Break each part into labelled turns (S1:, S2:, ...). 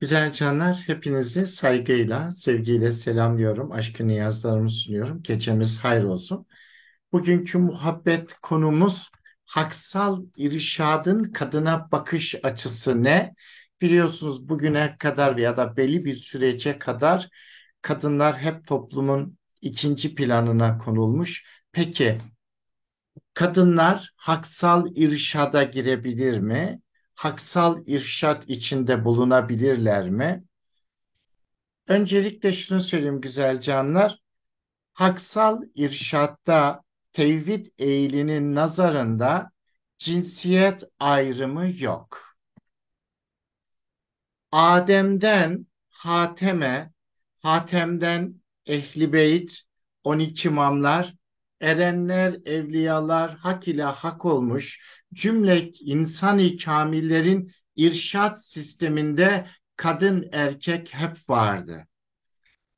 S1: Güzel canlar, hepinizi saygıyla, sevgiyle selamlıyorum. Aşkı niyazlarımı sunuyorum. Gecemiz hayır olsun. Bugünkü muhabbet konumuz haksal irşadın kadına bakış açısı ne? Biliyorsunuz bugüne kadar ya da belli bir sürece kadar kadınlar hep toplumun ikinci planına konulmuş. Peki kadınlar haksal irşada girebilir mi? haksal irşat içinde bulunabilirler mi? Öncelikle şunu söyleyeyim güzel canlar. Haksal irşatta tevhid eğilinin nazarında cinsiyet ayrımı yok. Adem'den Hatem'e, Hatem'den Ehli Beyt, 12 imamlar, erenler, evliyalar hak ile hak olmuş, cümle insan-i kamillerin irşat sisteminde kadın erkek hep vardı.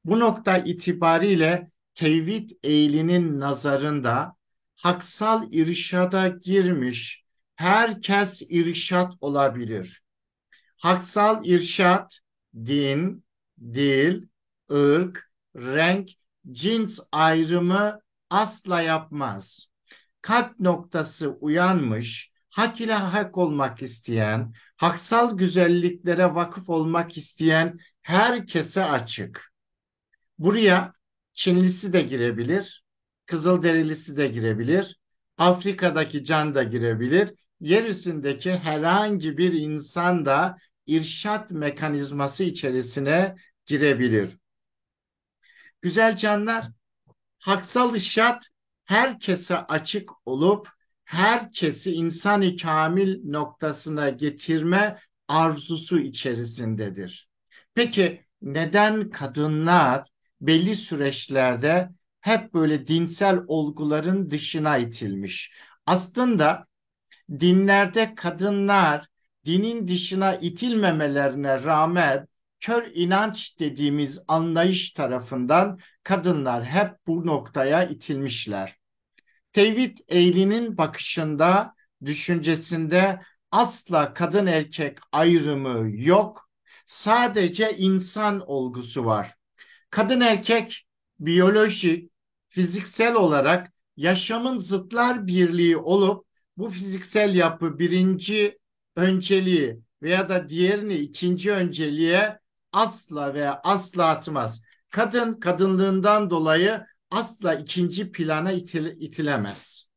S1: Bu nokta itibariyle tevhid eğilinin nazarında haksal irşada girmiş herkes irşat olabilir. Haksal irşat din, dil, ırk, renk, cins ayrımı asla yapmaz. Kalp noktası uyanmış, hak ile hak olmak isteyen, haksal güzelliklere vakıf olmak isteyen herkese açık. Buraya Çinlisi de girebilir, Kızılderilisi de girebilir, Afrika'daki can da girebilir, yeryüzündeki herhangi bir insan da irşat mekanizması içerisine girebilir. Güzel canlar, haksal işat herkese açık olup herkesi insani kamil noktasına getirme arzusu içerisindedir. Peki neden kadınlar belli süreçlerde hep böyle dinsel olguların dışına itilmiş? Aslında dinlerde kadınlar dinin dışına itilmemelerine rağmen kör inanç dediğimiz anlayış tarafından kadınlar hep bu noktaya itilmişler. Tevhid eğilinin bakışında, düşüncesinde asla kadın erkek ayrımı yok. Sadece insan olgusu var. Kadın erkek biyolojik, fiziksel olarak yaşamın zıtlar birliği olup bu fiziksel yapı birinci önceliği veya da diğerini ikinci önceliğe asla veya asla atmaz. Kadın kadınlığından dolayı asla ikinci plana itil itilemez.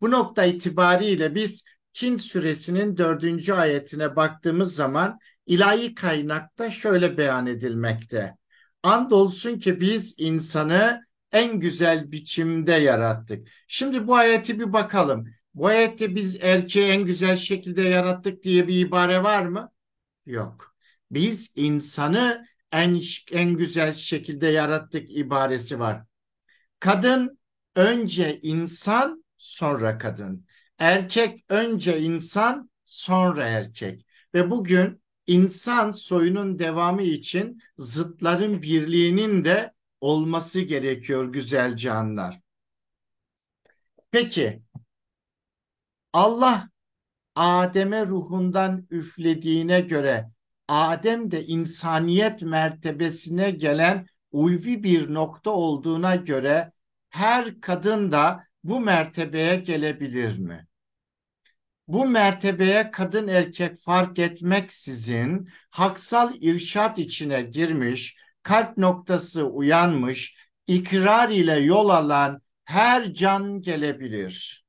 S1: Bu nokta itibariyle biz Tin suresinin dördüncü ayetine baktığımız zaman ilahi kaynakta şöyle beyan edilmekte. Andolsun ki biz insanı en güzel biçimde yarattık. Şimdi bu ayeti bir bakalım. Bu ayette biz erkeği en güzel şekilde yarattık diye bir ibare var mı? Yok biz insanı en, en güzel şekilde yarattık ibaresi var. Kadın önce insan sonra kadın. Erkek önce insan sonra erkek. Ve bugün insan soyunun devamı için zıtların birliğinin de olması gerekiyor güzel canlar. Peki Allah Adem'e ruhundan üflediğine göre Adem de insaniyet mertebesine gelen ulvi bir nokta olduğuna göre her kadın da bu mertebeye gelebilir mi? Bu mertebeye kadın erkek fark etmeksizin haksal irşat içine girmiş, kalp noktası uyanmış, ikrar ile yol alan her can gelebilir.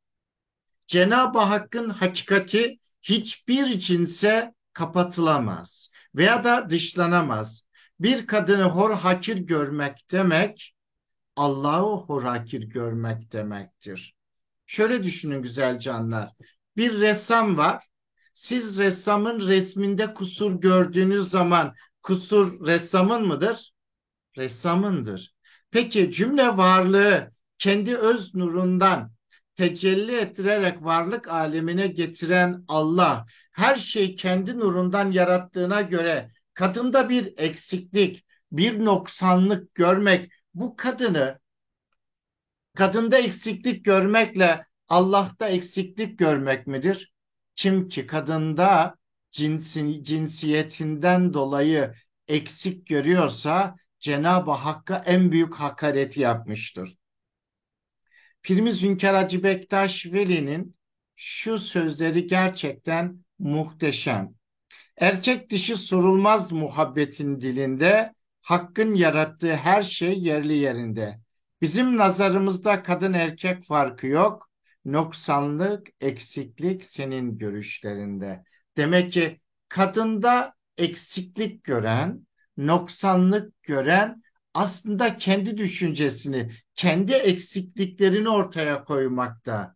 S1: Cenab-ı Hakk'ın hakikati hiçbir cinse kapatılamaz veya da dışlanamaz. Bir kadını hor hakir görmek demek Allah'ı hor hakir görmek demektir. Şöyle düşünün güzel canlar. Bir ressam var. Siz ressamın resminde kusur gördüğünüz zaman kusur ressamın mıdır? Ressamındır. Peki cümle varlığı kendi öz nurundan tecelli ettirerek varlık alemine getiren Allah her şey kendi nurundan yarattığına göre kadında bir eksiklik, bir noksanlık görmek bu kadını kadında eksiklik görmekle Allah'ta eksiklik görmek midir? Kim ki kadında cinsin, cinsiyetinden dolayı eksik görüyorsa Cenab-ı Hakk'a en büyük hakareti yapmıştır. Pirmiz Zünkar Hacı Bektaş Veli'nin şu sözleri gerçekten muhteşem. Erkek dişi sorulmaz muhabbetin dilinde, hakkın yarattığı her şey yerli yerinde. Bizim nazarımızda kadın erkek farkı yok, noksanlık, eksiklik senin görüşlerinde. Demek ki kadında eksiklik gören, noksanlık gören aslında kendi düşüncesini, kendi eksikliklerini ortaya koymakta.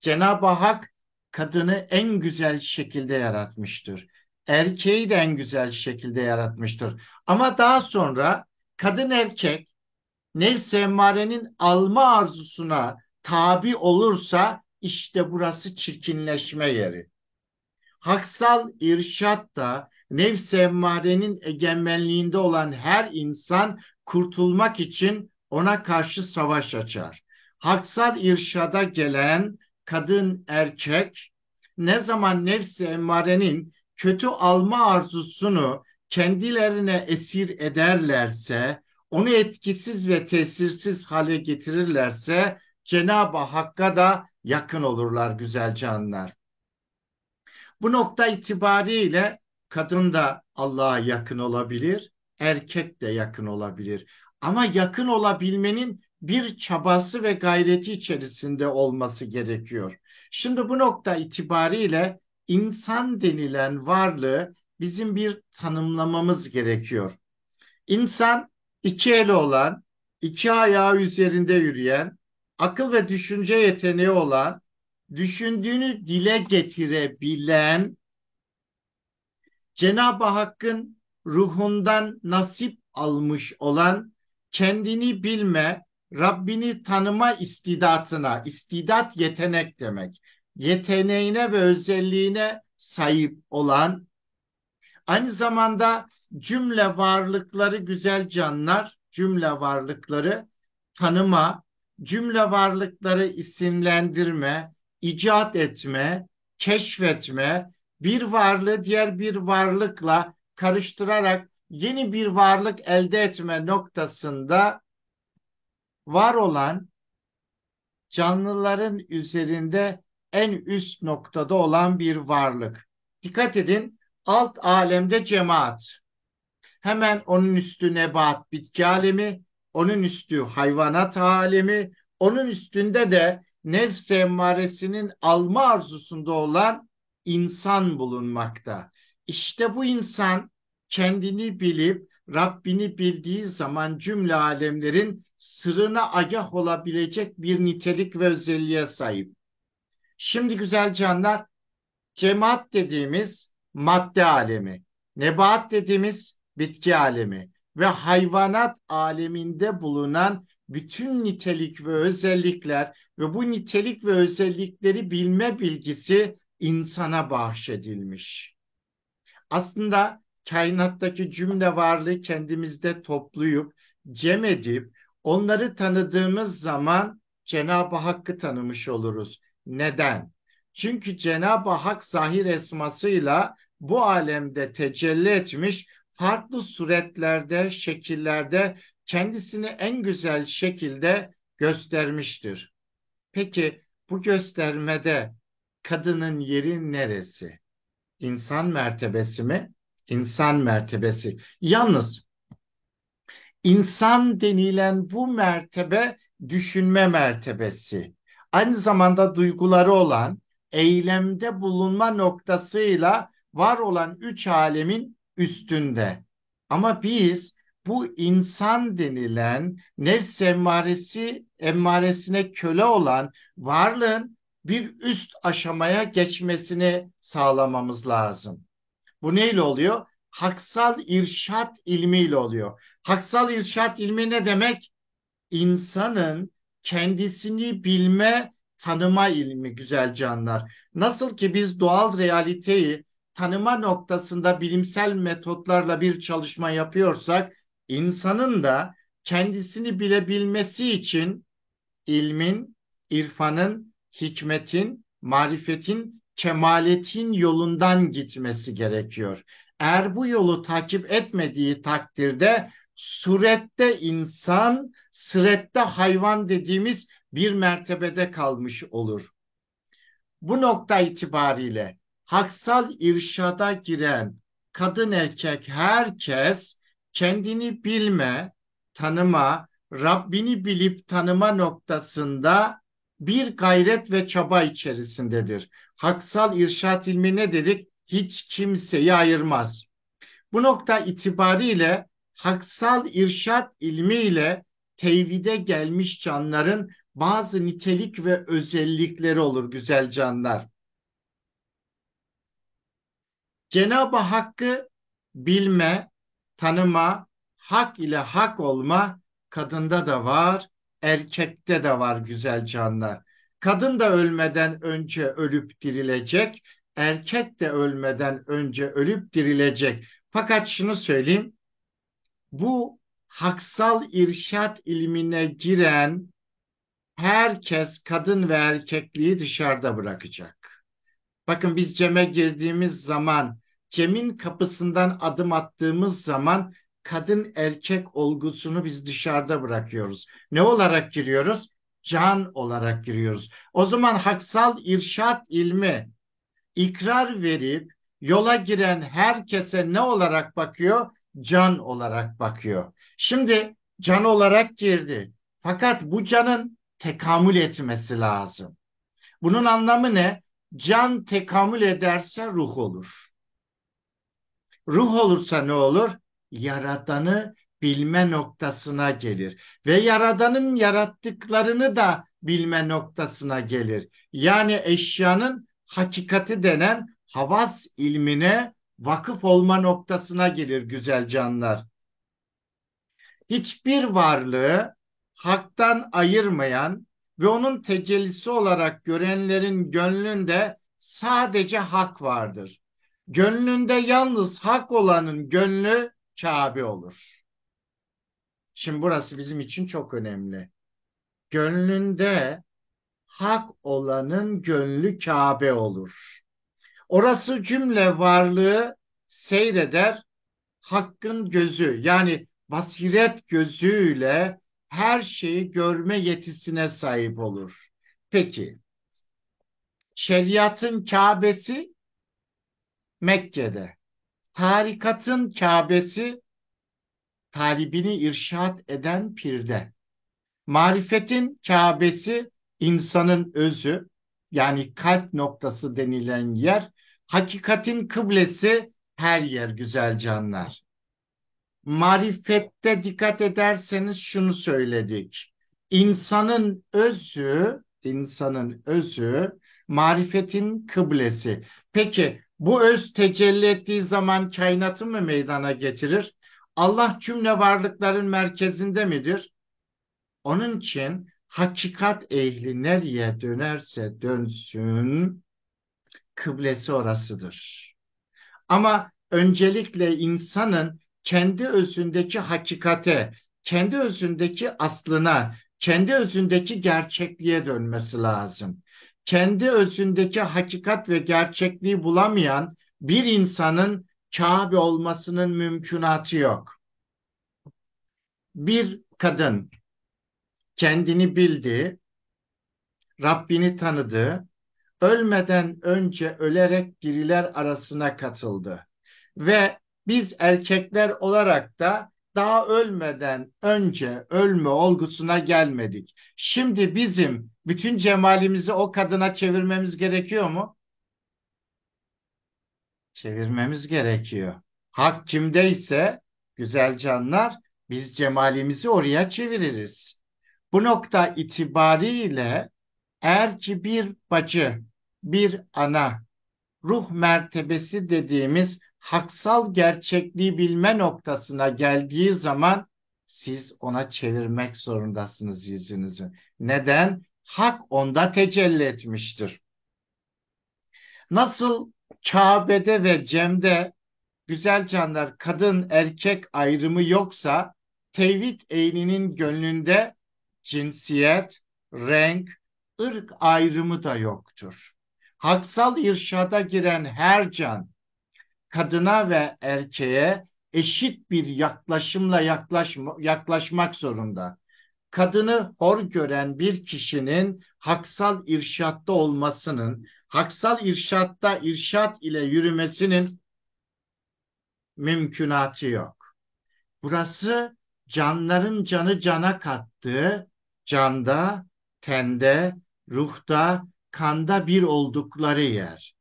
S1: Cenab-ı Hak kadını en güzel şekilde yaratmıştır. Erkeği de en güzel şekilde yaratmıştır. Ama daha sonra kadın erkek nefs emmarenin alma arzusuna tabi olursa işte burası çirkinleşme yeri. Haksal irşat da nefs emmarenin egemenliğinde olan her insan kurtulmak için ona karşı savaş açar. Haksal irşada gelen kadın, erkek ne zaman nefsi emmarenin kötü alma arzusunu kendilerine esir ederlerse, onu etkisiz ve tesirsiz hale getirirlerse Cenab-ı Hakk'a da yakın olurlar güzel canlar. Bu nokta itibariyle kadın da Allah'a yakın olabilir, erkek de yakın olabilir. Ama yakın olabilmenin bir çabası ve gayreti içerisinde olması gerekiyor. Şimdi bu nokta itibariyle insan denilen varlığı bizim bir tanımlamamız gerekiyor. İnsan iki eli olan, iki ayağı üzerinde yürüyen, akıl ve düşünce yeteneği olan, düşündüğünü dile getirebilen, Cenab-ı Hakk'ın ruhundan nasip almış olan kendini bilme, Rabbini tanıma istidatına, istidat yetenek demek. Yeteneğine ve özelliğine sahip olan, aynı zamanda cümle varlıkları güzel canlar, cümle varlıkları tanıma, cümle varlıkları isimlendirme, icat etme, keşfetme, bir varlığı diğer bir varlıkla karıştırarak yeni bir varlık elde etme noktasında var olan canlıların üzerinde en üst noktada olan bir varlık. Dikkat edin alt alemde cemaat. Hemen onun üstü nebat bitki alemi, onun üstü hayvanat alemi, onun üstünde de nefs emmaresinin alma arzusunda olan insan bulunmakta. İşte bu insan kendini bilip Rabbini bildiği zaman cümle alemlerin sırrına agah olabilecek bir nitelik ve özelliğe sahip. Şimdi güzel canlar cemaat dediğimiz madde alemi, nebat dediğimiz bitki alemi ve hayvanat aleminde bulunan bütün nitelik ve özellikler ve bu nitelik ve özellikleri bilme bilgisi insana bahşedilmiş. Aslında kainattaki cümle varlığı kendimizde toplayıp, cem edip Onları tanıdığımız zaman Cenab-ı Hakk'ı tanımış oluruz. Neden? Çünkü Cenab-ı Hak zahir esmasıyla bu alemde tecelli etmiş farklı suretlerde, şekillerde kendisini en güzel şekilde göstermiştir. Peki bu göstermede kadının yeri neresi? İnsan mertebesi mi? İnsan mertebesi. Yalnız İnsan denilen bu mertebe düşünme mertebesi. Aynı zamanda duyguları olan, eylemde bulunma noktasıyla var olan üç alemin üstünde. Ama biz bu insan denilen nefs emmaresi, emmaresine köle olan varlığın bir üst aşamaya geçmesini sağlamamız lazım. Bu neyle oluyor? Haksal irşat ilmiyle oluyor. Haksal irşat ilmi ne demek? İnsanın kendisini bilme, tanıma ilmi güzel canlar. Nasıl ki biz doğal realiteyi tanıma noktasında bilimsel metotlarla bir çalışma yapıyorsak, insanın da kendisini bilebilmesi için ilmin, irfanın, hikmetin, marifetin, kemaletin yolundan gitmesi gerekiyor. Eğer bu yolu takip etmediği takdirde surette insan, sırette hayvan dediğimiz bir mertebede kalmış olur. Bu nokta itibariyle haksal irşada giren kadın erkek herkes kendini bilme, tanıma, Rabbini bilip tanıma noktasında bir gayret ve çaba içerisindedir. Haksal irşat ilmi ne dedik? Hiç kimseyi ayırmaz. Bu nokta itibariyle haksal irşat ilmiyle tevhide gelmiş canların bazı nitelik ve özellikleri olur güzel canlar. Cenab-ı Hakk'ı bilme, tanıma, hak ile hak olma kadında da var, erkekte de var güzel canlar. Kadın da ölmeden önce ölüp dirilecek, erkek de ölmeden önce ölüp dirilecek. Fakat şunu söyleyeyim, bu haksal irşat ilmine giren herkes kadın ve erkekliği dışarıda bırakacak. Bakın biz ceme girdiğimiz zaman, cemin kapısından adım attığımız zaman kadın erkek olgusunu biz dışarıda bırakıyoruz. Ne olarak giriyoruz? Can olarak giriyoruz. O zaman haksal irşat ilmi ikrar verip yola giren herkese ne olarak bakıyor? can olarak bakıyor. Şimdi can olarak girdi. Fakat bu canın tekamül etmesi lazım. Bunun anlamı ne? Can tekamül ederse ruh olur. Ruh olursa ne olur? Yaradanı bilme noktasına gelir ve yaradanın yarattıklarını da bilme noktasına gelir. Yani eşyanın hakikati denen havas ilmine vakıf olma noktasına gelir güzel canlar. Hiçbir varlığı haktan ayırmayan ve onun tecellisi olarak görenlerin gönlünde sadece hak vardır. Gönlünde yalnız hak olanın gönlü Kabe olur. Şimdi burası bizim için çok önemli. Gönlünde hak olanın gönlü Kabe olur. Orası cümle varlığı seyreder hakkın gözü yani basiret gözüyle her şeyi görme yetisine sahip olur. Peki şeriatın Kabe'si Mekke'de. Tarikatın Kabe'si talibini irşat eden pirde. Marifetin Kabe'si insanın özü yani kalp noktası denilen yer Hakikatin kıblesi her yer güzel canlar. Marifette dikkat ederseniz şunu söyledik. İnsanın özü, insanın özü marifetin kıblesi. Peki bu öz tecelli ettiği zaman kainatı mı meydana getirir? Allah cümle varlıkların merkezinde midir? Onun için hakikat ehli nereye dönerse dönsün kıblesi orasıdır. Ama öncelikle insanın kendi özündeki hakikate, kendi özündeki aslına, kendi özündeki gerçekliğe dönmesi lazım. Kendi özündeki hakikat ve gerçekliği bulamayan bir insanın Kabe olmasının mümkünatı yok. Bir kadın kendini bildi, Rabbini tanıdı, ölmeden önce ölerek diriler arasına katıldı. Ve biz erkekler olarak da daha ölmeden önce ölme olgusuna gelmedik. Şimdi bizim bütün cemalimizi o kadına çevirmemiz gerekiyor mu? Çevirmemiz gerekiyor. Hak kimdeyse güzel canlar biz cemalimizi oraya çeviririz. Bu nokta itibariyle eğer ki bir bacı, bir ana ruh mertebesi dediğimiz haksal gerçekliği bilme noktasına geldiği zaman siz ona çevirmek zorundasınız yüzünüzü. Neden? Hak onda tecelli etmiştir. Nasıl Kabe'de ve Cem'de güzel canlar kadın erkek ayrımı yoksa tevhid eğilinin gönlünde cinsiyet, renk, ırk ayrımı da yoktur. Haksal irşada giren her can kadına ve erkeğe eşit bir yaklaşımla yaklaşma, yaklaşmak zorunda. Kadını hor gören bir kişinin haksal irşatta olmasının, haksal irşatta irşat ile yürümesinin mümkünatı yok. Burası canların canı cana kattığı, canda, tende, ruhta, kanda bir oldukları yer.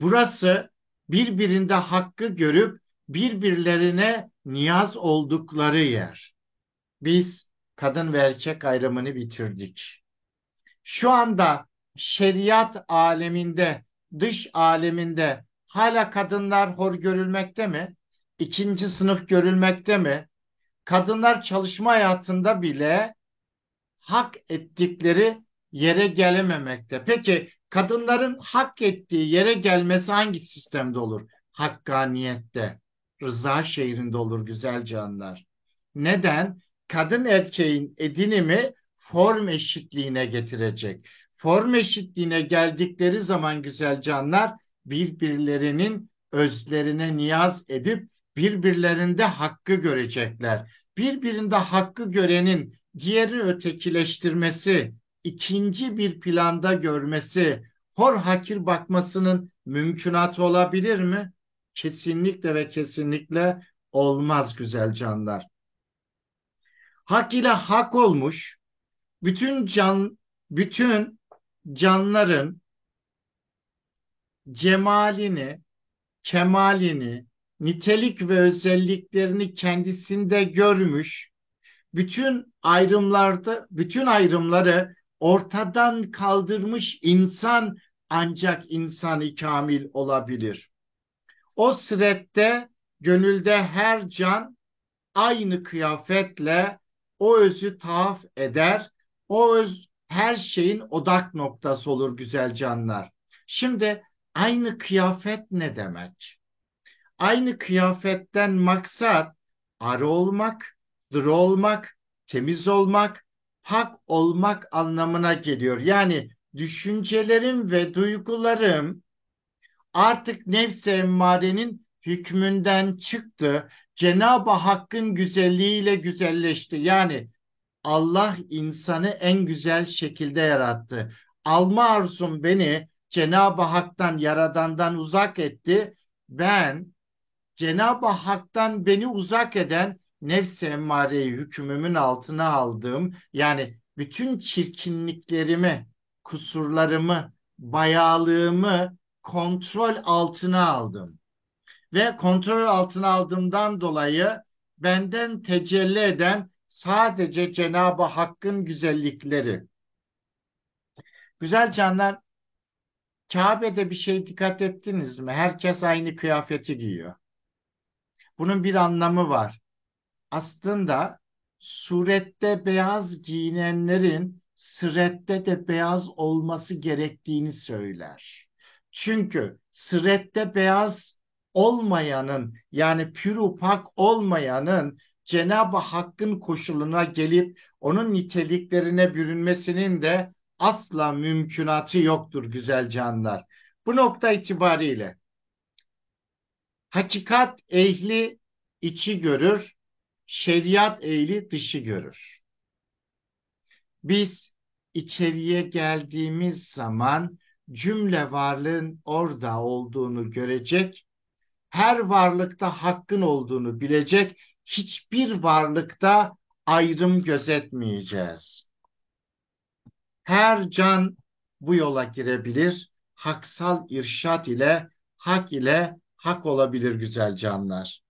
S1: Burası birbirinde hakkı görüp birbirlerine niyaz oldukları yer. Biz kadın ve erkek ayrımını bitirdik. Şu anda şeriat aleminde, dış aleminde hala kadınlar hor görülmekte mi? İkinci sınıf görülmekte mi? Kadınlar çalışma hayatında bile hak ettikleri yere gelememekte. Peki kadınların hak ettiği yere gelmesi hangi sistemde olur? Hakkaniyette, rıza şehrinde olur güzel canlar. Neden? Kadın erkeğin edinimi form eşitliğine getirecek. Form eşitliğine geldikleri zaman güzel canlar birbirlerinin özlerine niyaz edip birbirlerinde hakkı görecekler. Birbirinde hakkı görenin diğeri ötekileştirmesi ikinci bir planda görmesi, hor hakir bakmasının mümkünatı olabilir mi? Kesinlikle ve kesinlikle olmaz güzel canlar. Hak ile hak olmuş, bütün can, bütün canların cemalini, kemalini, nitelik ve özelliklerini kendisinde görmüş, bütün ayrımlarda, bütün ayrımları ortadan kaldırmış insan ancak insanı kamil olabilir. O sirette gönülde her can aynı kıyafetle o özü taaf eder. O öz her şeyin odak noktası olur güzel canlar. Şimdi aynı kıyafet ne demek? Aynı kıyafetten maksat arı olmak, dır olmak, temiz olmak, hak olmak anlamına geliyor. Yani düşüncelerim ve duygularım artık nefse emmarenin hükmünden çıktı. Cenab-ı Hakk'ın güzelliğiyle güzelleşti. Yani Allah insanı en güzel şekilde yarattı. Alma arzum beni Cenab-ı Hak'tan, Yaradan'dan uzak etti. Ben Cenab-ı Hak'tan beni uzak eden nefsi emmareyi hükmümün altına aldığım yani bütün çirkinliklerimi, kusurlarımı, bayağılığımı kontrol altına aldım. Ve kontrol altına aldığımdan dolayı benden tecelli eden sadece Cenab-ı Hakk'ın güzellikleri. Güzel canlar, Kabe'de bir şey dikkat ettiniz mi? Herkes aynı kıyafeti giyiyor. Bunun bir anlamı var aslında surette beyaz giyinenlerin sırette de beyaz olması gerektiğini söyler. Çünkü sırette beyaz olmayanın yani pürupak olmayanın Cenab-ı Hakk'ın koşuluna gelip onun niteliklerine bürünmesinin de asla mümkünatı yoktur güzel canlar. Bu nokta itibariyle hakikat ehli içi görür, şeriat eğili dışı görür. Biz içeriye geldiğimiz zaman cümle varlığın orada olduğunu görecek, her varlıkta hakkın olduğunu bilecek, hiçbir varlıkta ayrım gözetmeyeceğiz. Her can bu yola girebilir, haksal irşat ile, hak ile hak olabilir güzel canlar.